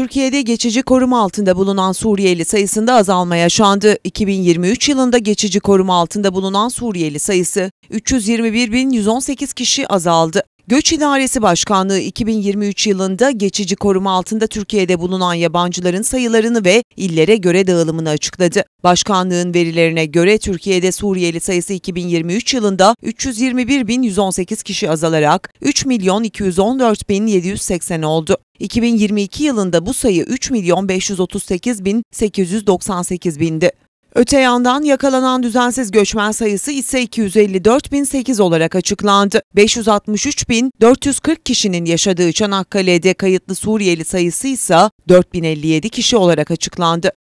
Türkiye'de geçici koruma altında bulunan Suriyeli sayısında azalma yaşandı. 2023 yılında geçici koruma altında bulunan Suriyeli sayısı 321.118 kişi azaldı. Göç İdaresi Başkanlığı 2023 yılında geçici koruma altında Türkiye'de bulunan yabancıların sayılarını ve illere göre dağılımını açıkladı. Başkanlığın verilerine göre Türkiye'de Suriyeli sayısı 2023 yılında 321.118 kişi azalarak 3.214.780 oldu. 2022 yılında bu sayı 3 bindi. Öte yandan yakalanan düzensiz göçmen sayısı ise 254.008 olarak açıklandı. 563.440 kişinin yaşadığı Çanakkale'de kayıtlı Suriyeli sayısı ise 4057 kişi olarak açıklandı.